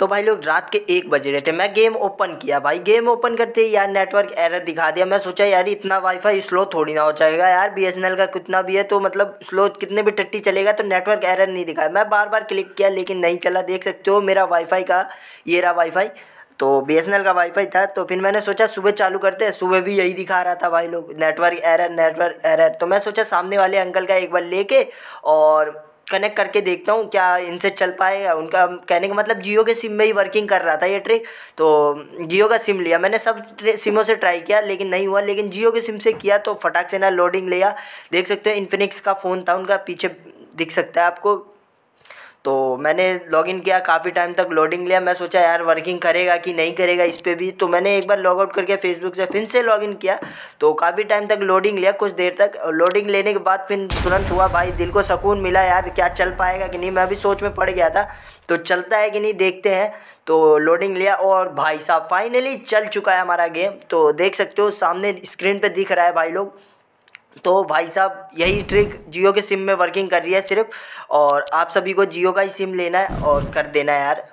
तो भाई लोग रात के एक बजे रहे थे मैं गेम ओपन किया भाई गेम ओपन करते ही यार नेटवर्क एरर दिखा दिया मैं सोचा यार इतना वाईफाई स्लो थोड़ी ना हो जाएगा यार बी का कितना भी है तो मतलब स्लो कितने भी टट्टी चलेगा तो नेटवर्क एरर नहीं दिखाया मैं बार बार क्लिक किया लेकिन नहीं चला देख सकते हो मेरा वाईफाई का ये रहा वाईफाई तो बी का वाईफाई था तो फिर मैंने सोचा सुबह चालू करते हैं सुबह भी यही दिखा रहा था भाई लोग नेटवर्क एरर नेटवर्क एरर तो मैं सोचा सामने वाले अंकल का एक बार लेके और कनेक्ट करके देखता हूँ क्या इनसे चल पाए उनका कहने का मतलब जियो के सिम में ही वर्किंग कर रहा था ये ट्रिक तो जियो का सिम लिया मैंने सब सिमों से ट्राई किया लेकिन नहीं हुआ लेकिन जियो के सिम से किया तो फटाक से ना लोडिंग लिया देख सकते हो इन्फिनिक्स का फ़ोन था उनका पीछे दिख सकता है आपको तो मैंने लॉगिन किया काफ़ी टाइम तक लोडिंग लिया मैं सोचा यार वर्किंग करेगा कि नहीं करेगा इस पर भी तो मैंने एक बार लॉग आउट करके फेसबुक से फिर से लॉगिन किया तो काफ़ी टाइम तक लोडिंग लिया कुछ देर तक लोडिंग लेने के बाद फिर तुरंत हुआ भाई दिल को सुकून मिला यार क्या चल पाएगा कि नहीं मैं भी सोच में पड़ गया था तो चलता है कि नहीं देखते हैं तो लोडिंग लिया और भाई साहब फाइनली चल चुका है हमारा गेम तो देख सकते हो सामने स्क्रीन पर दिख रहा है भाई लोग तो भाई साहब यही ट्रिक जियो के सिम में वर्किंग कर रही है सिर्फ और आप सभी को जियो का ही सिम लेना है और कर देना है यार